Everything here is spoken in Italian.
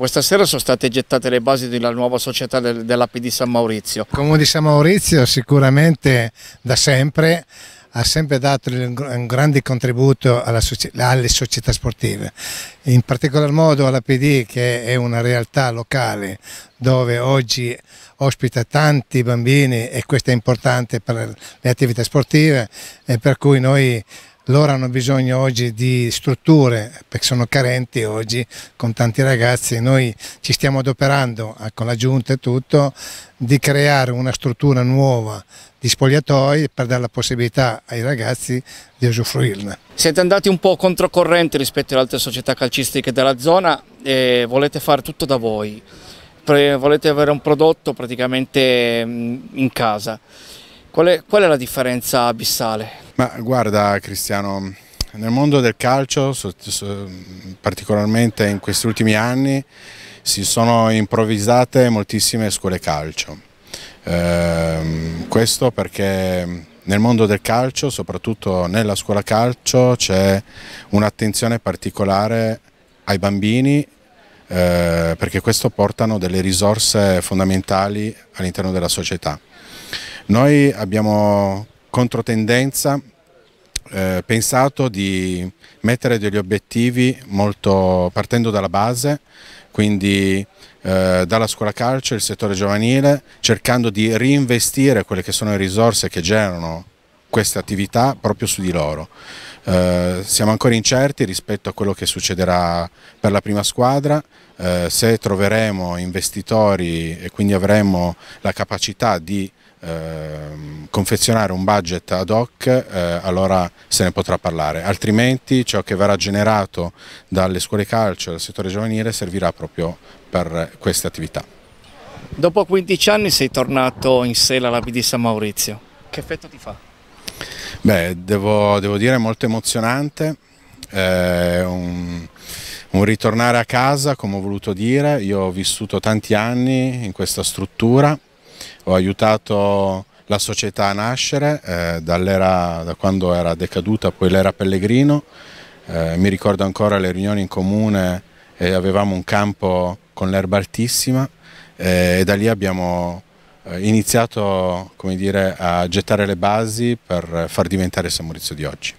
Questa sera sono state gettate le basi della nuova società del, dell'AP di San Maurizio. Il Comune di San Maurizio sicuramente da sempre ha sempre dato un grande contributo alle società sportive, in particolar modo alla PD che è una realtà locale dove oggi ospita tanti bambini e questo è importante per le attività sportive e per cui noi loro hanno bisogno oggi di strutture perché sono carenti oggi con tanti ragazzi, noi ci stiamo adoperando eh, con la giunta e tutto di creare una struttura nuova di spogliatoi per dare la possibilità ai ragazzi di usufruirne. Siete andati un po' controcorrente rispetto alle altre società calcistiche della zona e volete fare tutto da voi, volete avere un prodotto praticamente mm, in casa. Qual è, qual è la differenza abissale? Ma guarda Cristiano, nel mondo del calcio, particolarmente in questi ultimi anni, si sono improvvisate moltissime scuole calcio. Eh, questo perché nel mondo del calcio, soprattutto nella scuola calcio, c'è un'attenzione particolare ai bambini eh, perché questo portano delle risorse fondamentali all'interno della società. Noi abbiamo controtendenza eh, pensato di mettere degli obiettivi molto partendo dalla base, quindi eh, dalla scuola calcio, il settore giovanile, cercando di reinvestire quelle che sono le risorse che generano queste attività proprio su di loro. Eh, siamo ancora incerti rispetto a quello che succederà per la prima squadra, eh, se troveremo investitori e quindi avremo la capacità di Ehm, confezionare un budget ad hoc, eh, allora se ne potrà parlare, altrimenti ciò che verrà generato dalle scuole calcio, e dal settore giovanile, servirà proprio per queste attività. Dopo 15 anni sei tornato in sella alla BD San Maurizio, che effetto ti fa? Beh, devo, devo dire molto emozionante, eh, un, un ritornare a casa come ho voluto dire, io ho vissuto tanti anni in questa struttura, ho aiutato la società a nascere eh, da quando era decaduta poi l'era Pellegrino, eh, mi ricordo ancora le riunioni in comune e avevamo un campo con l'erba altissima eh, e da lì abbiamo eh, iniziato dire, a gettare le basi per far diventare San Maurizio di oggi.